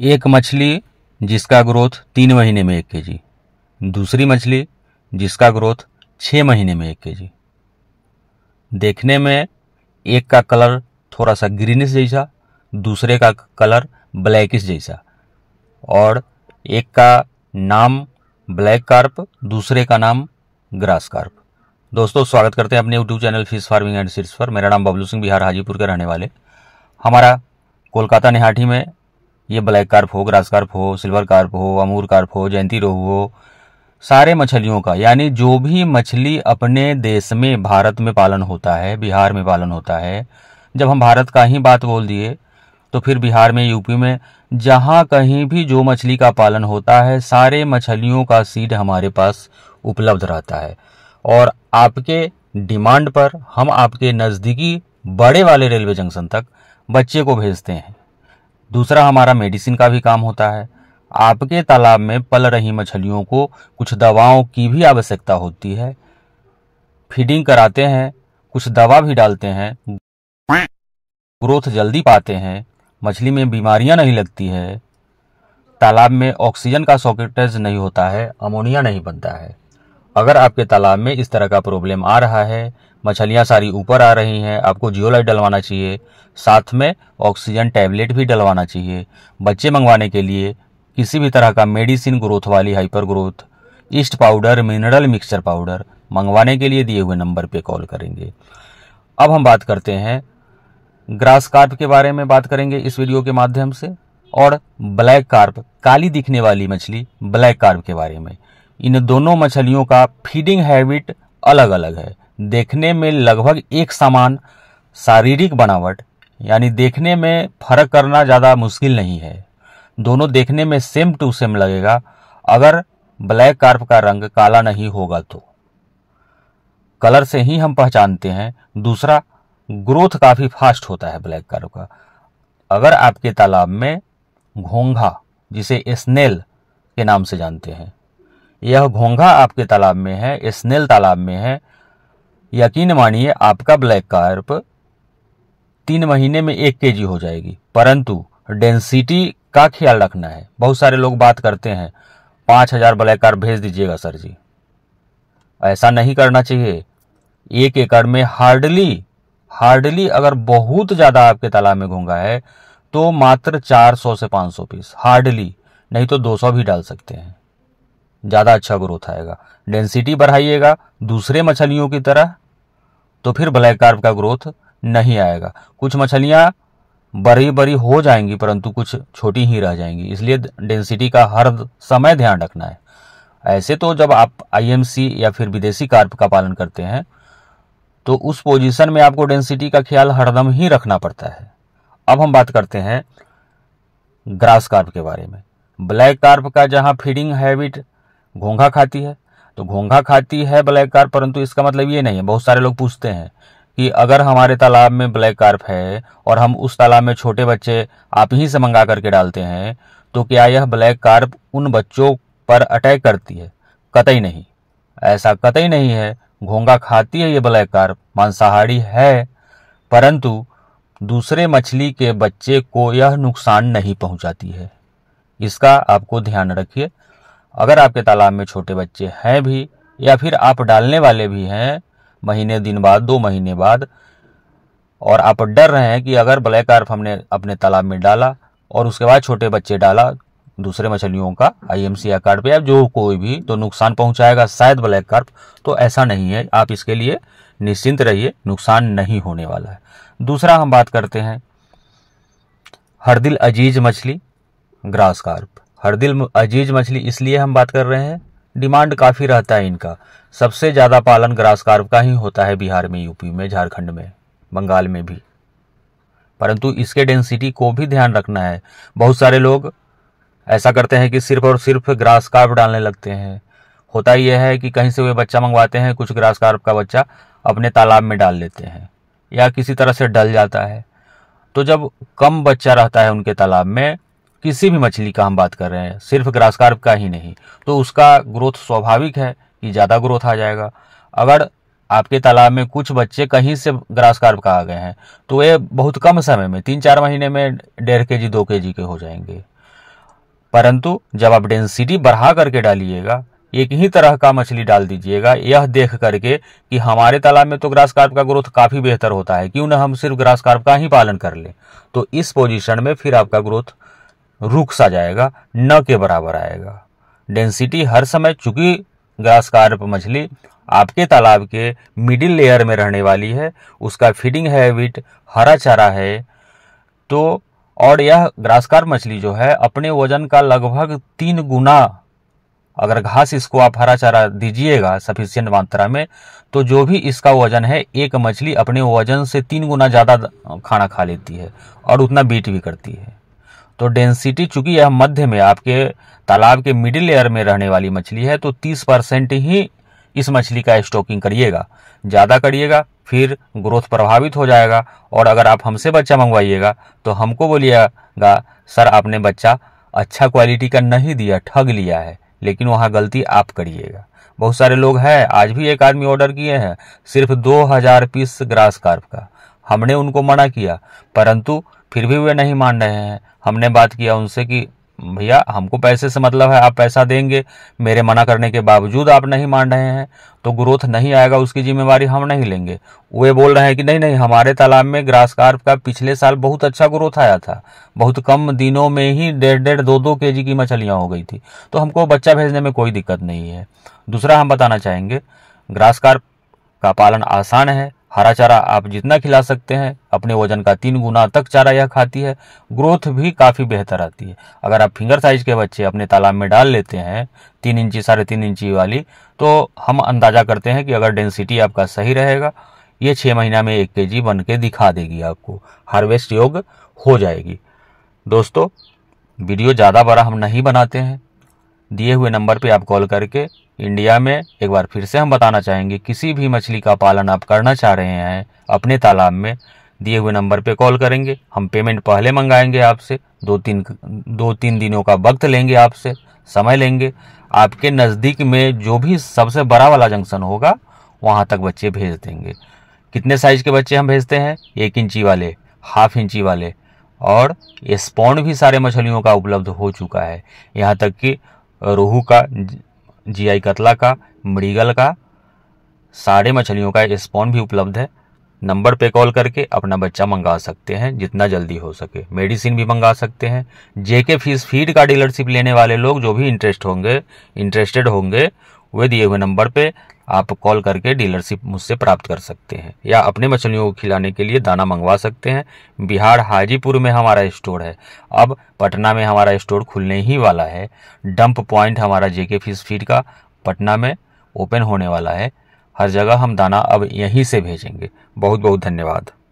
एक मछली जिसका ग्रोथ तीन महीने में एक केजी दूसरी मछली जिसका ग्रोथ छः महीने में एक केजी देखने में एक का कलर थोड़ा सा ग्रीनिश जैसा दूसरे का कलर ब्लैकिश जैसा और एक का नाम ब्लैक कार्प दूसरे का नाम ग्रास कार्प दोस्तों स्वागत करते हैं अपने YouTube channel fish farming and seeds पर मेरा नाम बबलू सिंह बिहार हाजीपुर के रहने वाले हमारा कोलकाता निहाठी में ये ब्लैक कार्प हो ग्रास कार्प हो सिल्वर कार्प हो अमूर कार्प हो जयंती रोहू हो सारे मछलियों का यानी जो भी मछली अपने देश में भारत में पालन होता है बिहार में पालन होता है जब हम भारत का ही बात बोल दिए तो फिर बिहार में यूपी में जहाँ कहीं भी जो मछली का पालन होता है सारे मछलियों का सीड हमारे पास उपलब्ध रहता है और आपके डिमांड पर हम आपके नज़दीकी बड़े वाले रेलवे जंक्शन तक बच्चे को भेजते हैं दूसरा हमारा मेडिसिन का भी काम होता है आपके तालाब में पल रही मछलियों को कुछ दवाओं की भी आवश्यकता होती है फीडिंग कराते हैं कुछ दवा भी डालते हैं ग्रोथ जल्दी पाते हैं मछली में बीमारियां नहीं लगती है तालाब में ऑक्सीजन का सॉकेटेज नहीं होता है अमोनिया नहीं बनता है अगर आपके तालाब में इस तरह का प्रॉब्लम आ रहा है मछलियाँ सारी ऊपर आ रही हैं आपको जियोलाइट डलवाना चाहिए साथ में ऑक्सीजन टैबलेट भी डलवाना चाहिए बच्चे मंगवाने के लिए किसी भी तरह का मेडिसिन ग्रोथ वाली hyper growth yeast powder mineral mixture powder मंगवाने के लिए दिए हुए नंबर पे कॉल करेंगे अब हम बात करते हैं ग्रास कार्प के बारे में बात करेंगे इस वीडियो के माध्यम से और ब्लैक कार्प काली दिखने वाली मछली ब्लैक कार्प के बारे में इन दोनों मछलियों का फीडिंग हैबिट अलग अलग है देखने में लगभग एक समान शारीरिक बनावट यानी देखने में फर्क करना ज़्यादा मुश्किल नहीं है दोनों देखने में सेम टू सेम लगेगा अगर ब्लैक कार्प का रंग काला नहीं होगा तो कलर से ही हम पहचानते हैं दूसरा ग्रोथ काफ़ी फास्ट होता है ब्लैक कार्प का अगर आपके तालाब में घोंघा जिसे स्नेल के नाम से जानते हैं यह घोंघा आपके तालाब में है स्नेल तालाब में है यकीन मानिए आपका ब्लैक कार्प तीन महीने में एक के हो जाएगी परंतु डेंसिटी का ख्याल रखना है बहुत सारे लोग बात करते हैं पाँच हज़ार ब्लैक कार्प भेज दीजिएगा सर जी ऐसा नहीं करना चाहिए एक एकड़ में हार्डली हार्डली अगर बहुत ज़्यादा आपके तालाब में घूंगा है तो मात्र 400 से 500 पीस हार्डली नहीं तो 200 भी डाल सकते हैं ज़्यादा अच्छा ग्रोथ आएगा डेंसिटी बढ़ाइएगा दूसरे मछलियों की तरह तो फिर ब्लैक कार्प का ग्रोथ नहीं आएगा कुछ मछलियाँ बड़ी बड़ी हो जाएंगी परंतु कुछ छोटी ही रह जाएंगी इसलिए डेंसिटी का हर समय ध्यान रखना है ऐसे तो जब आप आईएमसी या फिर विदेशी कार्प का पालन करते हैं तो उस पोजीशन में आपको डेंसिटी का ख्याल हरदम ही रखना पड़ता है अब हम बात करते हैं ग्रास कार्प के बारे में ब्लैक कार्प का जहाँ फीडिंग हैबिट घोंघा खाती है तो घोंघा खाती है ब्लैक कार्प परंतु इसका मतलब ये नहीं है बहुत सारे लोग पूछते हैं कि अगर हमारे तालाब में ब्लैक कार्प है और हम उस तालाब में छोटे बच्चे आप ही से मंगा करके डालते हैं तो क्या यह ब्लैक कार्प उन बच्चों पर अटैक करती है कतई नहीं ऐसा कतई नहीं है घोंगा खाती है ये ब्लैक कार्प मांसाहारी है परंतु दूसरे मछली के बच्चे को यह नुकसान नहीं पहुंचाती है इसका आपको ध्यान रखिए अगर आपके तालाब में छोटे बच्चे हैं भी या फिर आप डालने वाले भी हैं महीने दिन बाद दो महीने बाद और आप डर रहे हैं कि अगर ब्लैक आर्फ हमने अपने तालाब में डाला और उसके बाद छोटे बच्चे डाला दूसरे मछलियों का आई एम सी आकार पे या जो कोई भी तो नुकसान पहुंचाएगा शायद ब्लैक कार्प तो ऐसा नहीं है आप इसके लिए निश्चिंत रहिए नुकसान नहीं होने वाला है दूसरा हम बात करते हैं हरदिल अजीज मछली ग्रास कार्प हर दिल अजीज मछली इसलिए हम बात कर रहे हैं डिमांड काफ़ी रहता है इनका सबसे ज़्यादा पालन ग्रास कार्प का ही होता है बिहार में यूपी में झारखंड में बंगाल में भी परंतु इसके डेंसिटी को भी ध्यान रखना है बहुत सारे लोग ऐसा करते हैं कि सिर्फ और सिर्फ ग्रास कार्प डालने लगते हैं होता यह है कि कहीं से वे बच्चा मंगवाते हैं कुछ ग्रास कार्प का बच्चा अपने तालाब में डाल लेते हैं या किसी तरह से डल जाता है तो जब कम बच्चा रहता है उनके तालाब में किसी भी मछली का हम बात कर रहे हैं सिर्फ ग्रास कार्प का ही नहीं तो उसका ग्रोथ स्वाभाविक है कि ज़्यादा ग्रोथ आ जाएगा अगर आपके तालाब में कुछ बच्चे कहीं से ग्रास कार्प का आ गए हैं तो ये बहुत कम समय में तीन चार महीने में डेढ़ के जी दो के जी के हो जाएंगे परंतु जब आप डेंसिटी बढ़ा करके डालिएगा एक ही तरह का मछली डाल दीजिएगा यह देख करके कि हमारे तालाब में तो ग्रास कार्प का ग्रोथ काफ़ी बेहतर होता है क्यों ना हम सिर्फ ग्रास कार्प का ही पालन कर लें तो इस पोजीशन में फिर आपका ग्रोथ रुक सा जाएगा न के बराबर आएगा डेंसिटी हर समय चूंकि ग्रास कार्प मछली आपके तालाब के मिडिल लेयर में रहने वाली है उसका फीडिंग हैबिट हरा चारा है तो और यह ग्रासकार मछली जो है अपने वजन का लगभग तीन गुना अगर घास इसको आप हरा चारा दीजिएगा सफिशियंट मात्रा में तो जो भी इसका वजन है एक मछली अपने वजन से तीन गुना ज़्यादा खाना खा लेती है और उतना बीट भी करती है तो डेंसिटी चूंकि यह मध्य में आपके तालाब के मिडिल लेयर में रहने वाली मछली है तो 30 परसेंट ही इस मछली का स्टॉकिंग करिएगा ज़्यादा करिएगा फिर ग्रोथ प्रभावित हो जाएगा और अगर आप हमसे बच्चा मंगवाइएगा तो हमको बोलिएगा सर आपने बच्चा अच्छा क्वालिटी का नहीं दिया ठग लिया है लेकिन वहाँ गलती आप करिएगा बहुत सारे लोग हैं आज भी एक आदमी ऑर्डर किए हैं सिर्फ दो हजार पीस ग्रास कार्प का हमने उनको मना किया परंतु फिर भी वे नहीं मान रहे हैं हमने बात किया उनसे कि भैया हमको पैसे से मतलब है आप पैसा देंगे मेरे मना करने के बावजूद आप नहीं मान रहे हैं तो ग्रोथ नहीं आएगा उसकी जिम्मेवारी हम नहीं लेंगे वे बोल रहे हैं कि नहीं नहीं हमारे तालाब में ग्रास कार्प का पिछले साल बहुत अच्छा ग्रोथ आया था बहुत कम दिनों में ही डेढ़ डेढ़ दो दो के की मछलियाँ हो गई थी तो हमको बच्चा भेजने में कोई दिक्कत नहीं है दूसरा हम बताना चाहेंगे ग्रास कार्प का पालन आसान है हरा चारा आप जितना खिला सकते हैं अपने वजन का तीन गुना तक चारा यह खाती है ग्रोथ भी काफ़ी बेहतर आती है अगर आप फिंगर साइज के बच्चे अपने तालाब में डाल लेते हैं तीन इंची साढ़े तीन इंची वाली तो हम अंदाजा करते हैं कि अगर डेंसिटी आपका सही रहेगा ये छः महीना में एक के जी बन के दिखा देगी आपको हार्वेस्ट योग हो जाएगी दोस्तों वीडियो ज़्यादा बड़ा हम नहीं बनाते हैं दिए हुए नंबर पे आप कॉल करके इंडिया में एक बार फिर से हम बताना चाहेंगे किसी भी मछली का पालन आप करना चाह रहे हैं अपने तालाब में दिए हुए नंबर पे कॉल करेंगे हम पेमेंट पहले मंगाएंगे आपसे दो तीन दो तीन दिनों का वक्त लेंगे आपसे समय लेंगे आपके नज़दीक में जो भी सबसे बड़ा वाला जंक्शन होगा वहाँ तक बच्चे भेज देंगे कितने साइज के बच्चे हम भेजते हैं एक इंची वाले हाफ इंची वाले और स्पॉन भी सारे मछलियों का उपलब्ध हो चुका है यहाँ तक कि रोहू का जीआई कतला का मृगल का सारे मछलियों का स्पॉन भी उपलब्ध है नंबर पे कॉल करके अपना बच्चा मंगा सकते हैं जितना जल्दी हो सके मेडिसिन भी मंगा सकते हैं जेके फीस फीड का डीलरशिप लेने वाले लोग जो भी इंटरेस्ट होंगे इंटरेस्टेड होंगे हुए दिए हुए नंबर पे आप कॉल करके डीलरशिप मुझसे प्राप्त कर सकते हैं या अपने मछलियों को खिलाने के लिए दाना मंगवा सकते हैं बिहार हाजीपुर में हमारा स्टोर है अब पटना में हमारा स्टोर खुलने ही वाला है डंप पॉइंट हमारा जेके फिश फीड का पटना में ओपन होने वाला है हर जगह हम दाना अब यहीं से भेजेंगे बहुत बहुत धन्यवाद